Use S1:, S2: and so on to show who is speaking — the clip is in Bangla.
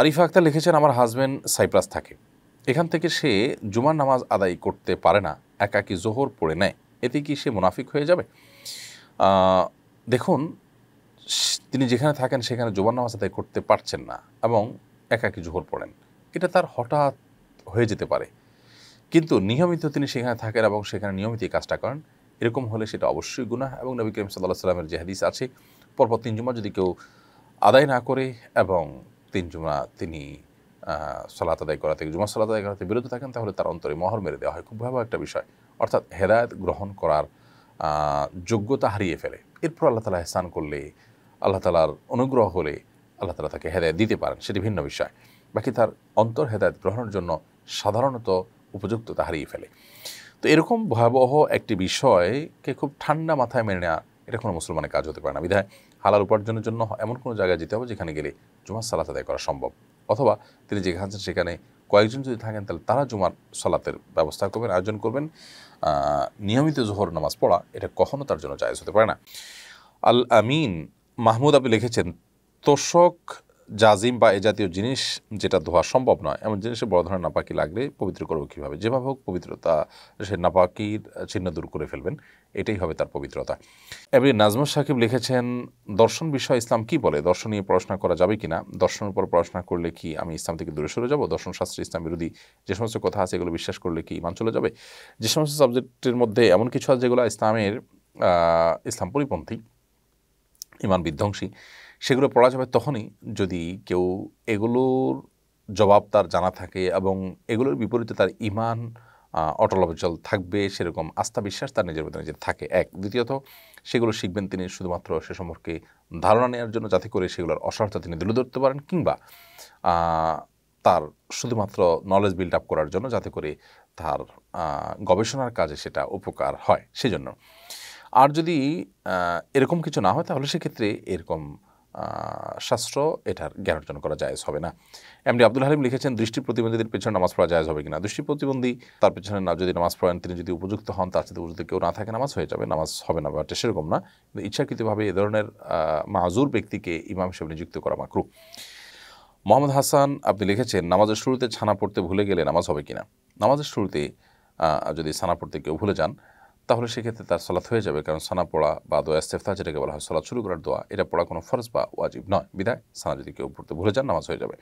S1: আরিফা আক্তার লিখেছেন আমার হাজব্যান্ড সাইপ্রাস থাকে এখান থেকে সে জুমার নামাজ আদায় করতে পারে না একাকি জোহর পড়ে নেয় এতে কি সে মুনাফিক হয়ে যাবে দেখুন তিনি যেখানে থাকেন সেখানে জুমার নামাজ আদায় করতে পারছেন না এবং একাকি জোহর পড়েন এটা তার হঠাৎ হয়ে যেতে পারে কিন্তু নিয়মিত তিনি সেখানে থাকেন এবং সেখানে নিয়মিত কাজটা করেন এরকম হলে সেটা অবশ্যই গুণা এবং নবী করিম সাল্লাহ সাল্লামের যে হাদিস আছে পরপর তিন জুমা যদি কেউ আদায় না করে এবং তিন জুমা তিনি সলাত আদায় করা থেকে জুমা সলাত আদায় করা থেকে বিরত থাকেন তাহলে তার অন্তরে মহর মেরে দেওয়া হয় খুব ভয়াবহ একটা বিষয় অর্থাৎ হেদায়ত গ্রহণ করার যোগ্যতা হারিয়ে ফেলে এরপর আল্লাহ তালা এহসান করলে আল্লাহ তালার অনুগ্রহ হলে আল্লাহ তালা তাকে হেদায়ত দিতে পারেন সেটি ভিন্ন বিষয় বাকি তার অন্তর হেদায়ত গ্রহণের জন্য সাধারণত উপযুক্ততা হারিয়ে ফেলে তো এরকম ভয়াবহ একটি বিষয়কে খুব ঠান্ডা মাথায় মেনে নেওয়া এটা কোনো মুসলমানের কাজ হতে পারে না বিধায় হালাল উপার্জনের জন্য এমন কোনো জায়গায় যেতে হবে যেখানে গেলে জুমার সালাত আদায় করা সম্ভব অথবা তিনি যেখানে আছেন সেখানে কয়েকজন যদি থাকেন তাহলে তারা জুমার সালাতের ব্যবস্থা করবেন আয়োজন করবেন নিয়মিত জোহর নামাজ পড়া এটা কখনো তার জন্য জায়জ হতে পারে না আল আমিন মাহমুদ আপনি লিখেছেন তোষক জাজিম বা এ জাতীয় জিনিস যেটা ধোয়া সম্ভব নয় এমন জিনিসে বড় ধরনের নাপাকি লাগলে পবিত্র করব কীভাবে যেভাবে হোক পবিত্রতা সে নাপাকির চিহ্ন দূর করে ফেলবেন এটাই হবে তার পবিত্রতা এবারে নাজমুল সাকিব লিখেছেন দর্শন বিষয় ইসলাম কি বলে দর্শন নিয়ে পড়াশোনা করা যাবে কি না দর্শনের উপর পড়াশোনা করলে কি আমি ইসলাম থেকে দূরে সরে যাব দর্শন শাস্ত্রে ইসলাম বিরোধী যে সমস্ত কথা আছে এগুলো বিশ্বাস করলে কি ইমান চলে যাবে যে সমস্ত সাবজেক্টের মধ্যে এমন কিছু আছে যেগুলো ইসলামের ইসলাম পরিপন্থী ইমান বিধ্বংসী সেগুলো পড়া যাবে তখনই যদি কেউ এগুলোর জবাব তার জানা থাকে এবং এগুলোর বিপরীতে তার ইমান অটল অবচল থাকবে সেরকম আস্থা বিশ্বাস তার নিজের মধ্যে নিজের থাকে এক দ্বিতীয়ত সেগুলো শিখবেন তিনি শুধুমাত্র সে সম্পর্কে ধারণা নেওয়ার জন্য যাতে করে সেগুলোর অসহায়তা তিনি তুলে ধরতে পারেন কিংবা তার শুধুমাত্র নলেজ বিল্ড আপ করার জন্য যাতে করে তার গবেষণার কাজে সেটা উপকার হয় সেজন্য আর যদি এরকম কিছু না হয় তাহলে সেক্ষেত্রে এরকম শাস্ত্র এটার জ্ঞান অর্জন করা জায়জ হবে না এমনি আব্দুল হালিম লিখেছেন দৃষ্টি প্রতিবন্ধীদের পেছনে নামাজ পড়া জায়জ হবে কিনা দৃষ্টি প্রতিবন্ধী তার পেছনে না যদি নামাজ পড়েন তিনি যদি উপযুক্ত হন তার সাথে উপযুক্ত কেউ না থাকে নামাজ হয়ে যাবে নামাজ হবে না বা সেরকম না কিন্তু ইচ্ছাকৃতভাবে এ ধরনের মাজুর ব্যক্তিকে ইমাম হিসেবে নিযুক্ত করা মাকরু মোহাম্মদ হাসান আপনি লিখেছেন নামাজের শুরুতে ছানা পড়তে ভুলে গেলে নামাজ হবে কিনা নামাজের শুরুতে যদি ছানা পড়তে কেউ ভুলে যান তাহলে সেক্ষেত্রে তার সলাৎ হয়ে যাবে কারণ সানা পড়া বা দোয়া ইস্তেফতা যেটাকে বলা হয় সলাৎ শুরু করার দোয়া এটা পড়া কোনো ফরজ বা ওয়াজিব নয় বিদায় সানা যদি কেউ পড়তে ভুলে যান নামাজ হয়ে যাবে